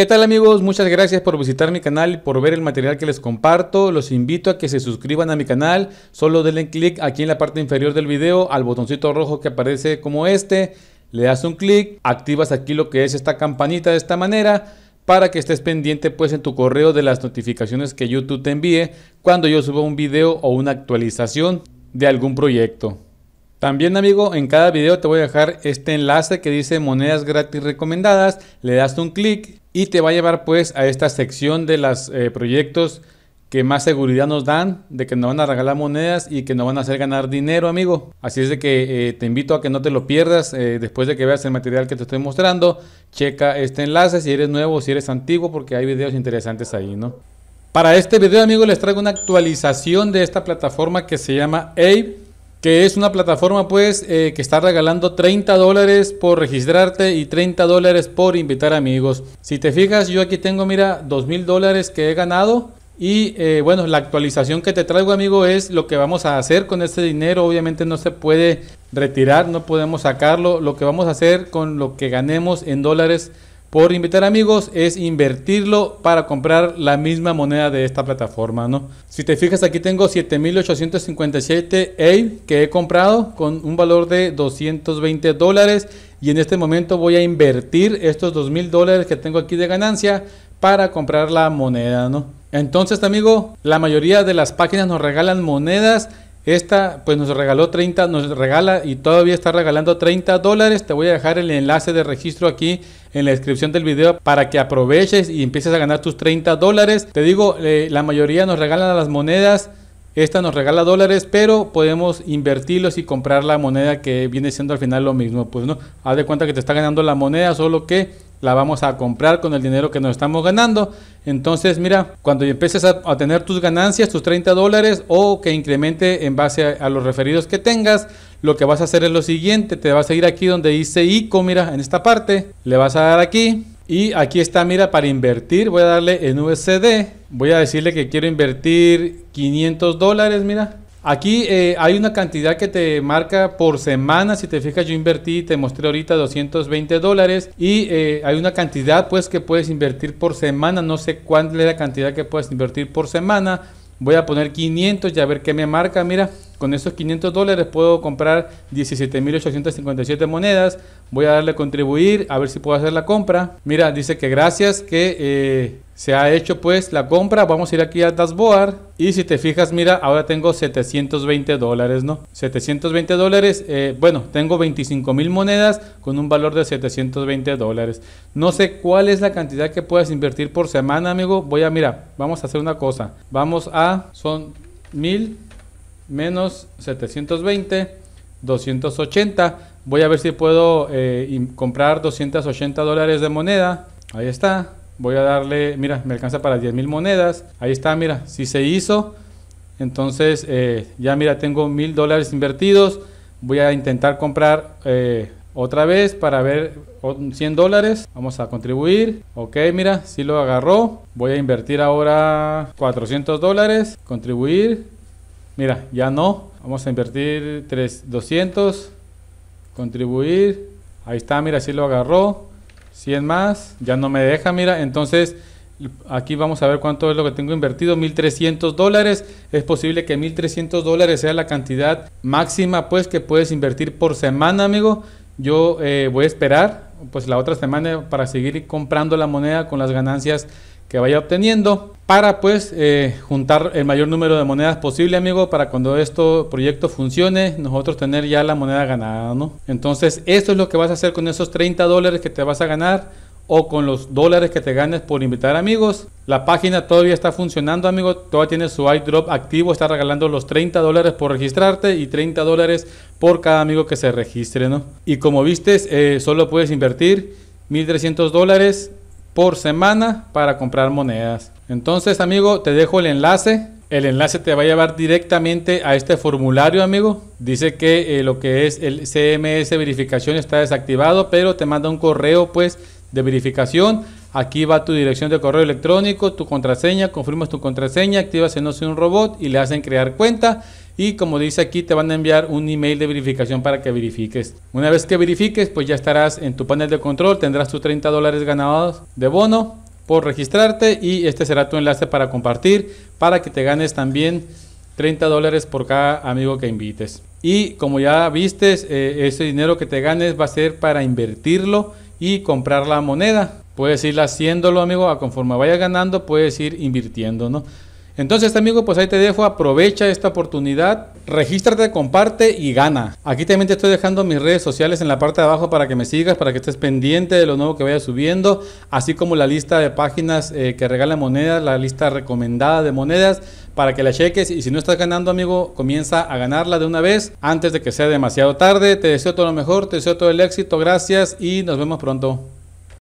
¿Qué tal amigos? Muchas gracias por visitar mi canal y por ver el material que les comparto. Los invito a que se suscriban a mi canal. Solo denle clic aquí en la parte inferior del video al botoncito rojo que aparece como este. Le das un clic, activas aquí lo que es esta campanita de esta manera para que estés pendiente pues en tu correo de las notificaciones que YouTube te envíe cuando yo suba un video o una actualización de algún proyecto. También amigo, en cada video te voy a dejar este enlace que dice monedas gratis recomendadas, le das un clic y te va a llevar pues a esta sección de los eh, proyectos que más seguridad nos dan de que nos van a regalar monedas y que nos van a hacer ganar dinero amigo. Así es de que eh, te invito a que no te lo pierdas eh, después de que veas el material que te estoy mostrando, checa este enlace si eres nuevo o si eres antiguo porque hay videos interesantes ahí, ¿no? Para este video amigo les traigo una actualización de esta plataforma que se llama Ape que es una plataforma pues eh, que está regalando 30 dólares por registrarte y 30 dólares por invitar amigos. Si te fijas, yo aquí tengo, mira, 2 mil dólares que he ganado. Y eh, bueno, la actualización que te traigo amigo es lo que vamos a hacer con este dinero. Obviamente no se puede retirar, no podemos sacarlo. Lo que vamos a hacer con lo que ganemos en dólares por invitar amigos es invertirlo para comprar la misma moneda de esta plataforma, ¿no? Si te fijas aquí tengo 7.857 A que he comprado con un valor de 220 dólares y en este momento voy a invertir estos 2.000 dólares que tengo aquí de ganancia para comprar la moneda, ¿no? Entonces, amigo, la mayoría de las páginas nos regalan monedas esta pues nos regaló 30, nos regala y todavía está regalando 30 dólares. Te voy a dejar el enlace de registro aquí en la descripción del video para que aproveches y empieces a ganar tus 30 dólares. Te digo, eh, la mayoría nos regalan las monedas. Esta nos regala dólares, pero podemos invertirlos y comprar la moneda que viene siendo al final lo mismo. Pues no, haz de cuenta que te está ganando la moneda, solo que la vamos a comprar con el dinero que nos estamos ganando. Entonces, mira, cuando empieces a, tener tus ganancias, tus 30 dólares o que incremente en base a, a, los referidos que tengas, lo que vas a hacer es lo siguiente, te vas a ir aquí donde dice ICO, mira, en esta parte, le vas a dar aquí y aquí está, mira, para invertir, voy a darle en USD, voy a decirle que quiero invertir 500 dólares, mira, Aquí eh, hay una cantidad que te marca por semana. Si te fijas, yo invertí, te mostré ahorita 220 dólares. Y eh, hay una cantidad pues que puedes invertir por semana. No sé cuál es la cantidad que puedes invertir por semana. Voy a poner 500 y a ver qué me marca. Mira, con esos 500 dólares puedo comprar 17.857 monedas. Voy a darle contribuir a ver si puedo hacer la compra. Mira, dice que gracias que eh, se ha hecho pues la compra. Vamos a ir aquí a Dashboard. Y si te fijas, mira, ahora tengo 720 dólares, ¿no? 720 dólares, eh, bueno, tengo 25 mil monedas con un valor de 720 dólares. No sé cuál es la cantidad que puedas invertir por semana, amigo. Voy a, mira, vamos a hacer una cosa. Vamos a, son mil menos 720, 280. Voy a ver si puedo eh, comprar 280 dólares de moneda. Ahí está. Voy a darle, mira, me alcanza para 10 mil monedas. Ahí está, mira, si se hizo. Entonces, eh, ya mira, tengo mil dólares invertidos. Voy a intentar comprar eh, otra vez para ver 100 dólares. Vamos a contribuir. Ok, mira, si lo agarró. Voy a invertir ahora 400 dólares. Contribuir mira, ya no, vamos a invertir 3, 200, contribuir, ahí está, mira, si sí lo agarró, 100 más, ya no me deja, mira, entonces aquí vamos a ver cuánto es lo que tengo invertido, 1.300 dólares, es posible que 1.300 dólares sea la cantidad máxima pues que puedes invertir por semana, amigo, yo eh, voy a esperar pues la otra semana para seguir comprando la moneda con las ganancias que vaya obteniendo para pues eh, juntar el mayor número de monedas posible, amigo, para cuando este proyecto funcione, nosotros tener ya la moneda ganada, ¿no? Entonces, esto es lo que vas a hacer con esos 30 dólares que te vas a ganar o con los dólares que te ganes por invitar amigos. La página todavía está funcionando, amigo. Todavía tiene su iDrop activo. Está regalando los 30 dólares por registrarte y 30 dólares por cada amigo que se registre, ¿no? Y como viste, eh, solo puedes invertir 1.300 dólares por semana para comprar monedas. Entonces, amigo, te dejo el enlace. El enlace te va a llevar directamente a este formulario, amigo. Dice que eh, lo que es el CMS verificación está desactivado, pero te manda un correo, pues, de verificación. Aquí va tu dirección de correo electrónico, tu contraseña, confirmas tu contraseña, activas en No Soy un Robot y le hacen crear cuenta y como dice aquí te van a enviar un email de verificación para que verifiques. Una vez que verifiques pues ya estarás en tu panel de control, tendrás tus 30 dólares ganados de bono por registrarte y este será tu enlace para compartir para que te ganes también 30 dólares por cada amigo que invites. Y como ya vistes, eh, ese dinero que te ganes va a ser para invertirlo y comprar la moneda. Puedes ir haciéndolo, amigo, a conforme vaya ganando, puedes ir invirtiendo, ¿no? Entonces, este amigo, pues ahí te dejo. Aprovecha esta oportunidad. Regístrate, comparte y gana. Aquí también te estoy dejando mis redes sociales en la parte de abajo para que me sigas, para que estés pendiente de lo nuevo que vaya subiendo, así como la lista de páginas eh, que regalan monedas, la lista recomendada de monedas, para que la cheques. Y si no estás ganando, amigo, comienza a ganarla de una vez antes de que sea demasiado tarde. Te deseo todo lo mejor, te deseo todo el éxito. Gracias y nos vemos pronto.